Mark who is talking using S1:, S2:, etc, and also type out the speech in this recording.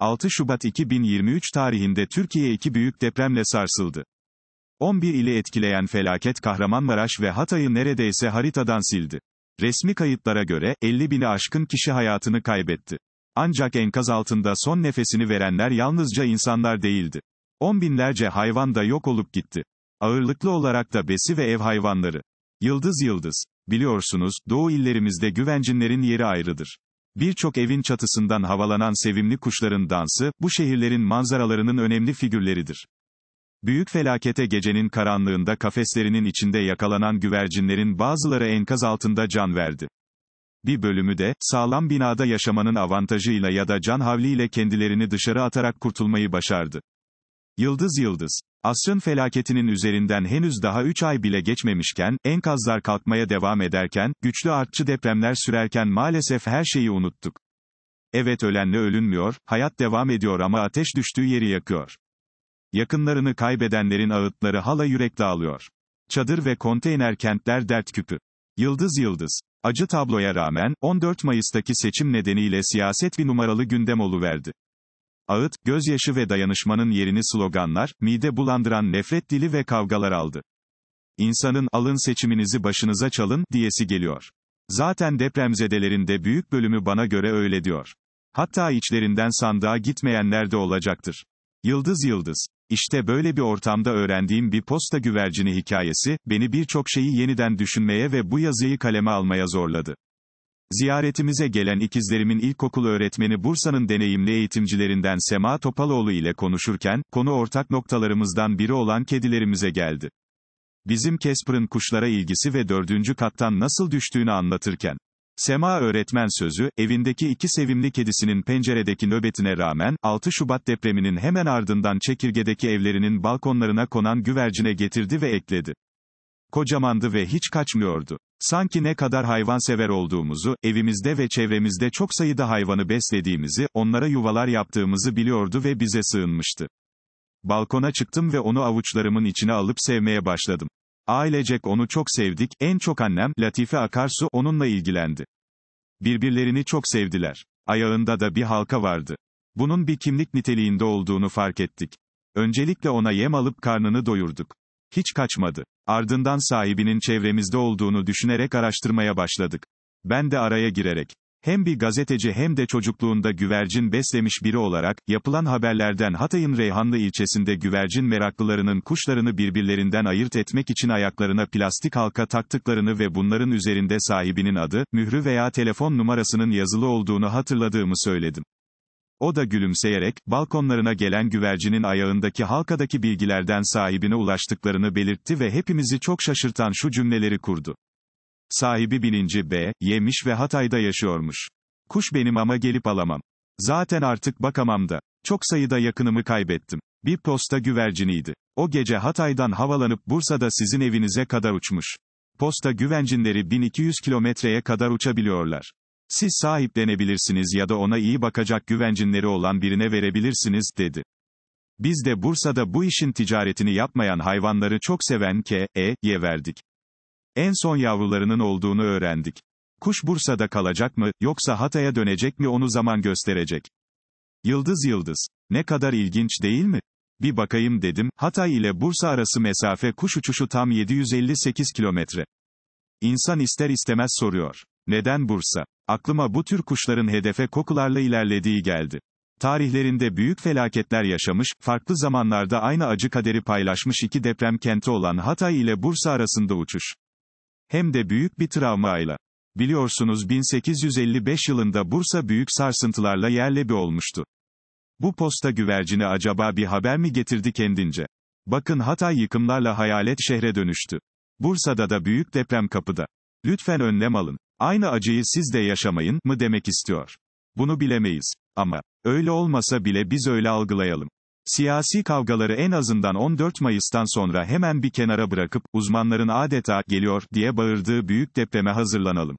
S1: 6 Şubat 2023 tarihinde Türkiye iki büyük depremle sarsıldı. 11 ili etkileyen felaket Kahramanmaraş ve Hatay'ı neredeyse haritadan sildi. Resmi kayıtlara göre 50 bini aşkın kişi hayatını kaybetti. Ancak enkaz altında son nefesini verenler yalnızca insanlar değildi. On binlerce hayvan da yok olup gitti. Ağırlıklı olarak da besi ve ev hayvanları. Yıldız yıldız. Biliyorsunuz, doğu illerimizde güvencinlerin yeri ayrıdır. Birçok evin çatısından havalanan sevimli kuşların dansı, bu şehirlerin manzaralarının önemli figürleridir. Büyük felakete gecenin karanlığında kafeslerinin içinde yakalanan güvercinlerin bazıları enkaz altında can verdi. Bir bölümü de, sağlam binada yaşamanın avantajıyla ya da can havliyle kendilerini dışarı atarak kurtulmayı başardı. Yıldız yıldız. Asrın felaketinin üzerinden henüz daha 3 ay bile geçmemişken, enkazlar kalkmaya devam ederken, güçlü artçı depremler sürerken maalesef her şeyi unuttuk. Evet ölenle ölünmüyor, hayat devam ediyor ama ateş düştüğü yeri yakıyor. Yakınlarını kaybedenlerin ağıtları hala yürek dağılıyor. Çadır ve konteyner kentler dert küpü. Yıldız yıldız. Acı tabloya rağmen, 14 Mayıs'taki seçim nedeniyle siyaset bir numaralı gündem oluverdi ağıt, gözyaşı ve dayanışmanın yerini sloganlar, mide bulandıran nefret dili ve kavgalar aldı. İnsanın alın seçiminizi başınıza çalın diyesi geliyor. Zaten depremzedelerin de büyük bölümü bana göre öyle diyor. Hatta içlerinden sandığa gitmeyenler de olacaktır. Yıldız Yıldız. İşte böyle bir ortamda öğrendiğim bir posta güvercini hikayesi, beni birçok şeyi yeniden düşünmeye ve bu yazıyı kaleme almaya zorladı. Ziyaretimize gelen ikizlerimin ilkokul öğretmeni Bursa'nın deneyimli eğitimcilerinden Sema Topaloğlu ile konuşurken, konu ortak noktalarımızdan biri olan kedilerimize geldi. Bizim Casper'ın kuşlara ilgisi ve dördüncü kattan nasıl düştüğünü anlatırken. Sema öğretmen sözü, evindeki iki sevimli kedisinin penceredeki nöbetine rağmen, 6 Şubat depreminin hemen ardından çekirgedeki evlerinin balkonlarına konan güvercine getirdi ve ekledi. Kocamandı ve hiç kaçmıyordu. Sanki ne kadar hayvansever olduğumuzu, evimizde ve çevremizde çok sayıda hayvanı beslediğimizi, onlara yuvalar yaptığımızı biliyordu ve bize sığınmıştı. Balkona çıktım ve onu avuçlarımın içine alıp sevmeye başladım. Ailecek onu çok sevdik, en çok annem, Latife Akarsu, onunla ilgilendi. Birbirlerini çok sevdiler. Ayağında da bir halka vardı. Bunun bir kimlik niteliğinde olduğunu fark ettik. Öncelikle ona yem alıp karnını doyurduk. Hiç kaçmadı. Ardından sahibinin çevremizde olduğunu düşünerek araştırmaya başladık. Ben de araya girerek. Hem bir gazeteci hem de çocukluğunda güvercin beslemiş biri olarak, yapılan haberlerden Hatay'ın Reyhanlı ilçesinde güvercin meraklılarının kuşlarını birbirlerinden ayırt etmek için ayaklarına plastik halka taktıklarını ve bunların üzerinde sahibinin adı, mührü veya telefon numarasının yazılı olduğunu hatırladığımı söyledim. O da gülümseyerek, balkonlarına gelen güvercinin ayağındaki halkadaki bilgilerden sahibine ulaştıklarını belirtti ve hepimizi çok şaşırtan şu cümleleri kurdu. Sahibi bilinci B, yemiş ve Hatay'da yaşıyormuş. Kuş benim ama gelip alamam. Zaten artık bakamam da. Çok sayıda yakınımı kaybettim. Bir posta güverciniydi. O gece Hatay'dan havalanıp Bursa'da sizin evinize kadar uçmuş. Posta güvencinleri 1200 kilometreye kadar uçabiliyorlar. Siz sahiplenebilirsiniz ya da ona iyi bakacak güvencinleri olan birine verebilirsiniz, dedi. Biz de Bursa'da bu işin ticaretini yapmayan hayvanları çok seven K, E, Y verdik. En son yavrularının olduğunu öğrendik. Kuş Bursa'da kalacak mı, yoksa Hatay'a dönecek mi onu zaman gösterecek. Yıldız yıldız. Ne kadar ilginç değil mi? Bir bakayım dedim, Hatay ile Bursa arası mesafe kuş uçuşu tam 758 kilometre. İnsan ister istemez soruyor. Neden Bursa? Aklıma bu tür kuşların hedefe kokularla ilerlediği geldi. Tarihlerinde büyük felaketler yaşamış, farklı zamanlarda aynı acı kaderi paylaşmış iki deprem kenti olan Hatay ile Bursa arasında uçuş. Hem de büyük bir travmayla. Biliyorsunuz 1855 yılında Bursa büyük sarsıntılarla yerle bir olmuştu. Bu posta güvercini acaba bir haber mi getirdi kendince? Bakın Hatay yıkımlarla hayalet şehre dönüştü. Bursa'da da büyük deprem kapıda. Lütfen önlem alın. Aynı acıyı siz de yaşamayın mı demek istiyor. Bunu bilemeyiz. Ama, öyle olmasa bile biz öyle algılayalım. Siyasi kavgaları en azından 14 Mayıs'tan sonra hemen bir kenara bırakıp, uzmanların adeta, geliyor, diye bağırdığı büyük depreme hazırlanalım.